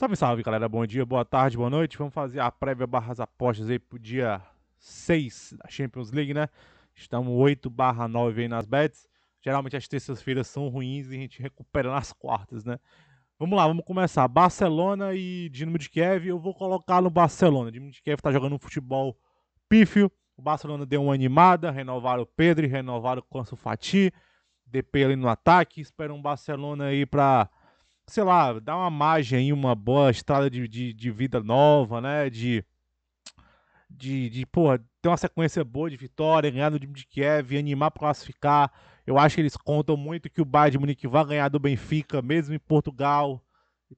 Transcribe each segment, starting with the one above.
Salve, salve, galera. Bom dia, boa tarde, boa noite. Vamos fazer a prévia barras apostas aí pro dia 6 da Champions League, né? Estamos 8 barra 9 aí nas bets. Geralmente as terças-feiras são ruins e a gente recupera nas quartas, né? Vamos lá, vamos começar. Barcelona e Dinamo de Kiev. Eu vou colocar no Barcelona. Dinamo de Kiev tá jogando um futebol pífio. O Barcelona deu uma animada, renovaram o Pedro, renovaram o Consul Fati. DP ali no ataque. Espera um Barcelona aí pra sei lá, dar uma margem aí, uma boa estrada de, de, de vida nova, né? De, de, de, porra, ter uma sequência boa de vitória, ganhar do time de Kiev, animar para classificar. Eu acho que eles contam muito que o Bayern de Munique vai ganhar do Benfica, mesmo em Portugal,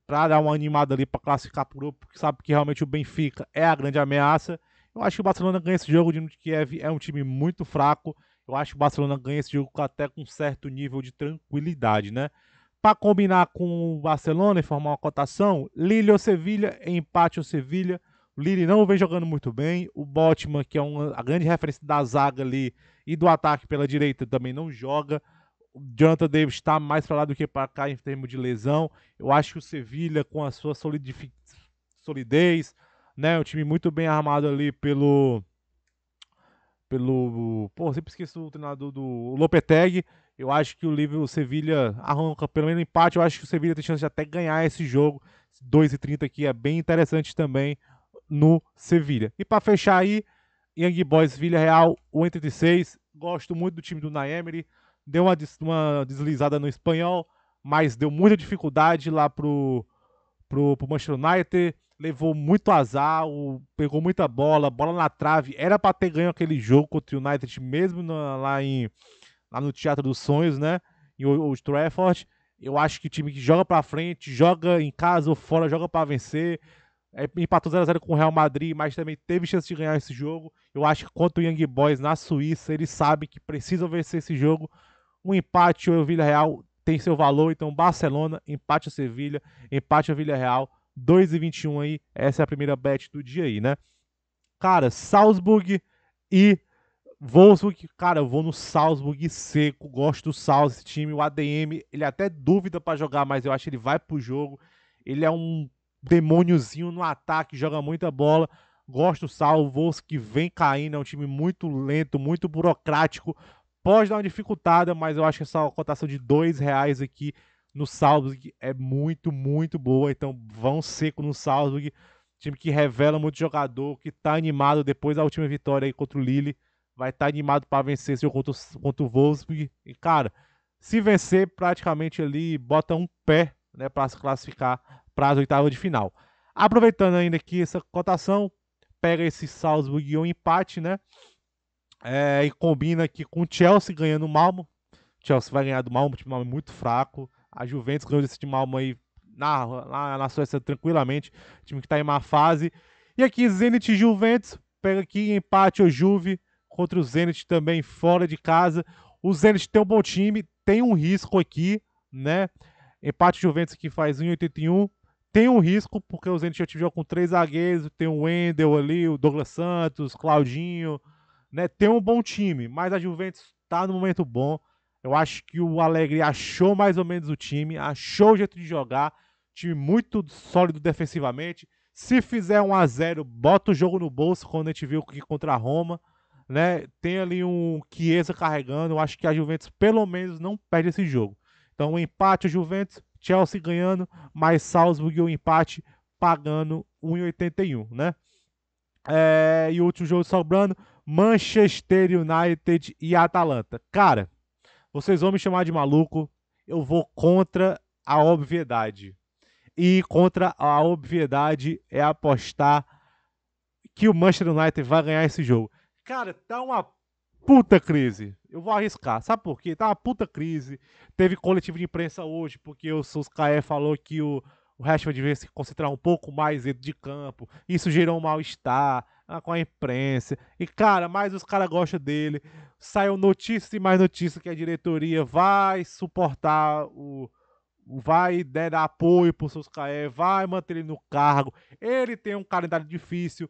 para dar uma animada ali para classificar pro grupo, porque sabe que realmente o Benfica é a grande ameaça. Eu acho que o Barcelona ganha esse jogo, o time de Kiev é um time muito fraco. Eu acho que o Barcelona ganha esse jogo até com um certo nível de tranquilidade, né? para combinar com o Barcelona e formar uma cotação, Lille ou Sevilha, empate ou Sevilha. O Lille não vem jogando muito bem. O Botman, que é uma, a grande referência da zaga ali e do ataque pela direita, também não joga. O Jonathan Davis está mais para lá do que para cá em termos de lesão. Eu acho que o Sevilha, com a sua solidez, né, um time muito bem armado ali pelo pelo. Pô, sempre esqueço o treinador do Lopeteg. Eu acho que o livro, o Sevilha arranca pelo menos empate. Eu acho que o Sevilha tem chance de até ganhar esse jogo. 2 e 30 aqui é bem interessante também no Sevilha. E para fechar aí, Young Boys Vila Real 36. Gosto muito do time do Naemiri. Deu uma, des uma deslizada no espanhol, mas deu muita dificuldade lá pro, pro, pro Manchester United. Levou muito azar, o, pegou muita bola, bola na trave. Era para ter ganho aquele jogo contra o United mesmo na, lá em lá no Teatro dos Sonhos, né? Em Old Trafford. Eu acho que o time que joga para frente, joga em casa ou fora, joga para vencer. É, empatou 0x0 com o Real Madrid, mas também teve chance de ganhar esse jogo. Eu acho que contra o Young Boys na Suíça, eles sabem que precisam vencer esse jogo. Um empate ou o Villarreal tem seu valor. Então, Barcelona, empate a Sevilha, empate a Villarreal, 21 aí. Essa é a primeira bet do dia aí, né? Cara, Salzburg e Wolfsburg, cara, eu vou no Salzburg seco, gosto do Salzburg, esse time, o ADM, ele até dúvida para jogar, mas eu acho que ele vai pro jogo. Ele é um demôniozinho no ataque, joga muita bola. Gosto do Salzburg, que vem caindo, é um time muito lento, muito burocrático. Pode dar uma dificultada, mas eu acho que essa cotação de dois reais aqui no Salzburg é muito, muito boa. Então vão seco no Salzburg, time que revela muito jogador, que tá animado depois da última vitória aí contra o Lille vai estar tá animado para vencer esse jogo contra, contra o Wolfsburg. E, cara, se vencer, praticamente ali bota um pé né, para se classificar para as oitavas de final. Aproveitando ainda aqui essa cotação, pega esse Salzburg e um empate, né? É, e combina aqui com o Chelsea ganhando o Malmo. O Chelsea vai ganhar do Malmo, time Malmo é muito fraco. A Juventus ganhou esse time Malmo aí na, na, na Suécia tranquilamente. Time que está em má fase. E aqui Zenit e Juventus. Pega aqui empate ou Juve contra o Zenit também fora de casa. O Zenit tem um bom time, tem um risco aqui, né? Empate Juventus que faz 1,81. Tem um risco, porque o Zenit já teve jogo com três zagueiros, tem o Wendel ali, o Douglas Santos, Claudinho, né? Tem um bom time, mas a Juventus tá no momento bom. Eu acho que o Alegre achou mais ou menos o time, achou o jeito de jogar, time muito sólido defensivamente. Se fizer 1 a 0, bota o jogo no bolso quando a gente viu que contra a Roma né? Tem ali um Chiesa carregando. Eu acho que a Juventus pelo menos não perde esse jogo. Então, um empate, a Juventus, Chelsea ganhando, mais Salzburg o um empate pagando 1,81, né? É, e o último jogo sobrando, Manchester United e Atalanta. Cara, vocês vão me chamar de maluco, eu vou contra a obviedade. E contra a obviedade é apostar que o Manchester United vai ganhar esse jogo. Cara, tá uma puta crise. Eu vou arriscar. Sabe por quê? Tá uma puta crise. Teve coletivo de imprensa hoje, porque o Suscaé falou que o, o Rashford devia se concentrar um pouco mais dentro de campo. Isso gerou um mal-estar ah, com a imprensa. E, cara, mais os caras gostam dele. Saiu notícia e mais notícia que a diretoria vai suportar o. Vai dar apoio pro Suscaé, vai manter ele no cargo. Ele tem um calendário difícil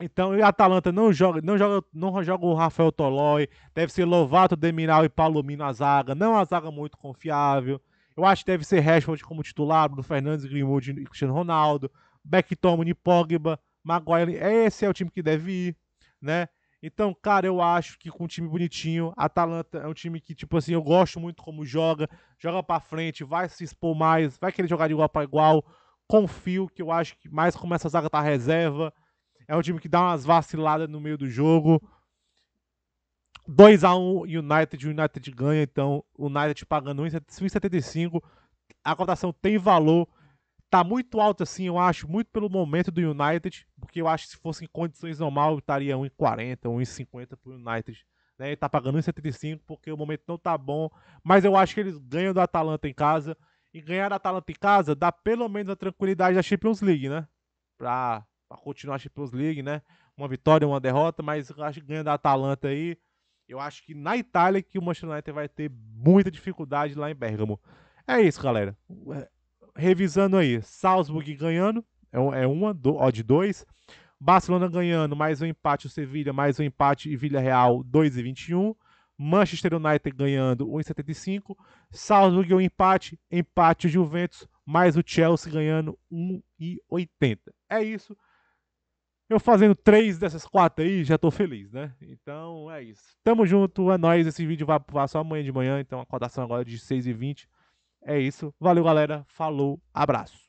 então, o Atalanta não joga, não joga, não joga o Rafael Tolói, deve ser Lovato, Demiral e Palomino a zaga, não a zaga muito confiável. Eu acho que deve ser Rashford como titular, Bruno Fernandes, Greenwood e Cristiano Ronaldo, Beckton, Pogba, Maguire, esse é o time que deve ir, né? Então, cara, eu acho que com um time bonitinho, Atalanta é um time que, tipo assim, eu gosto muito como joga, joga para frente, vai se expor mais, vai querer jogar de igual para igual. Confio que eu acho que mais como essa zaga tá reserva, é um time que dá umas vaciladas no meio do jogo. 2 a 1 United, o United ganha, então o United pagando 1,75. A cotação tem valor. Tá muito alto assim, eu acho, muito pelo momento do United, porque eu acho que se fosse em condições normais estaria 1,40, 1,50 pro United. Né? Ele tá pagando 1,75 porque o momento não tá bom, mas eu acho que eles ganham do Atalanta em casa. E ganhar do Atalanta em casa dá pelo menos a tranquilidade da Champions League, né? Pra para continuar a Champions League, né? Uma vitória, uma derrota, mas acho que ganha da Atalanta aí. Eu acho que na Itália que o Manchester United vai ter muita dificuldade lá em Bergamo. É isso, galera. É, revisando aí, Salzburg ganhando, é, é uma, ó de dois. Barcelona ganhando, mais um empate, o Sevilha, mais um empate e Vila Real, 2,21. Manchester United ganhando, 1,75. Salzburg, é um empate, empate o Juventus, mais o Chelsea ganhando, 1,80. É isso. Eu fazendo três dessas quatro aí, já tô feliz, né? Então é isso. Tamo junto, é nóis. Esse vídeo vai passar só amanhã de manhã, então a cotação agora é de 6h20. É isso. Valeu, galera. Falou, abraço.